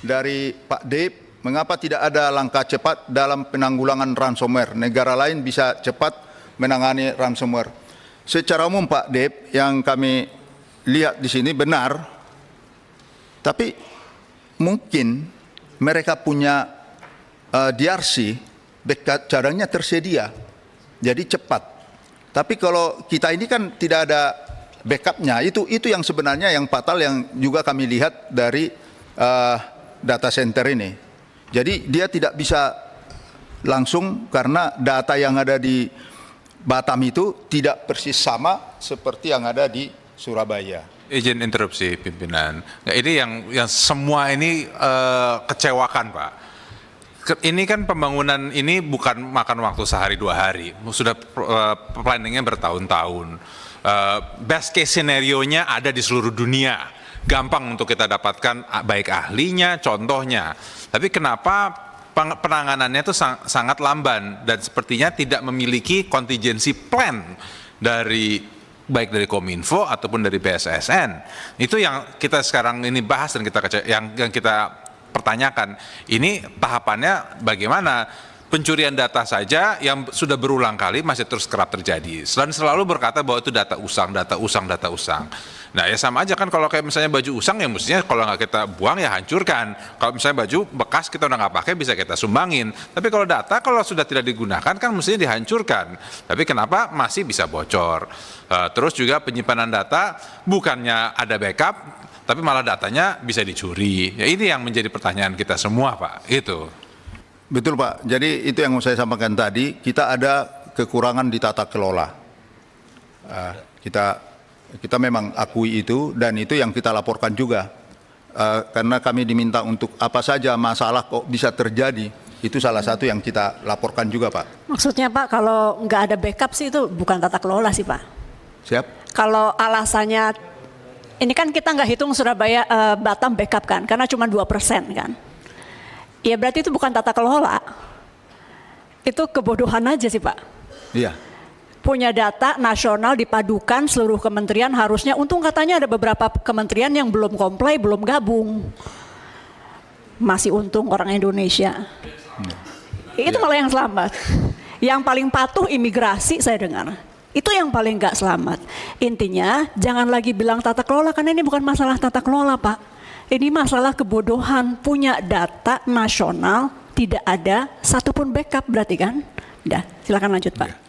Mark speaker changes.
Speaker 1: dari Pak Dep, mengapa tidak ada langkah cepat dalam penanggulangan ransomware? Negara lain bisa cepat menangani ransomware. Secara umum Pak Dep yang kami lihat di sini benar, tapi mungkin mereka punya uh, eh, DRC backup jarangnya tersedia, jadi cepat. Tapi kalau kita ini kan tidak ada backupnya, itu itu yang sebenarnya yang fatal yang juga kami lihat dari uh, data center ini. Jadi dia tidak bisa langsung karena data yang ada di Batam itu tidak persis sama seperti yang ada di Surabaya.
Speaker 2: Izin interupsi pimpinan. Nah, ini yang yang semua ini uh, kecewakan pak. ini kan pembangunan ini bukan makan waktu sehari dua hari. Sudah uh, planningnya bertahun-tahun. Uh, best case scenario nya ada di seluruh dunia gampang untuk kita dapatkan baik ahlinya, contohnya. Tapi kenapa penanganannya itu sangat lamban dan sepertinya tidak memiliki contingency plan dari baik dari Kominfo ataupun dari BSSN. Itu yang kita sekarang ini bahas dan kita yang yang kita pertanyakan. Ini tahapannya bagaimana? Pencurian data saja yang sudah berulang kali masih terus kerap terjadi. Selain selalu berkata bahwa itu data usang, data usang, data usang. Nah ya sama aja kan kalau kayak misalnya baju usang ya mestinya kalau nggak kita buang ya hancurkan. Kalau misalnya baju bekas kita udah nggak pakai bisa kita sumbangin. Tapi kalau data kalau sudah tidak digunakan kan mestinya dihancurkan. Tapi kenapa masih bisa bocor? Uh, terus juga penyimpanan data bukannya ada backup tapi malah datanya bisa dicuri. Ya ini yang menjadi pertanyaan kita semua Pak. Itu.
Speaker 1: Betul Pak. Jadi itu yang saya sampaikan tadi, kita ada kekurangan di tata kelola. Uh, kita kita memang akui itu dan itu yang kita laporkan juga. Uh, karena kami diminta untuk apa saja masalah kok bisa terjadi, itu salah satu yang kita laporkan juga Pak.
Speaker 3: Maksudnya Pak kalau nggak ada backup sih itu bukan tata kelola sih Pak. Siap. Kalau alasannya ini kan kita nggak hitung Surabaya uh, Batam backup kan karena cuma dua persen kan. Ya berarti itu bukan tata kelola. Itu kebodohan aja sih Pak. Iya punya data nasional dipadukan seluruh kementerian harusnya untung katanya ada beberapa kementerian yang belum komplai, belum gabung. Masih untung orang Indonesia. Hmm. Itu malah yang selamat. Yang paling patuh imigrasi saya dengar. Itu yang paling nggak selamat. Intinya jangan lagi bilang tata kelola karena ini bukan masalah tata kelola, Pak. Ini masalah kebodohan punya data nasional tidak ada satupun backup berarti kan? Dah, silakan lanjut Pak. Yeah.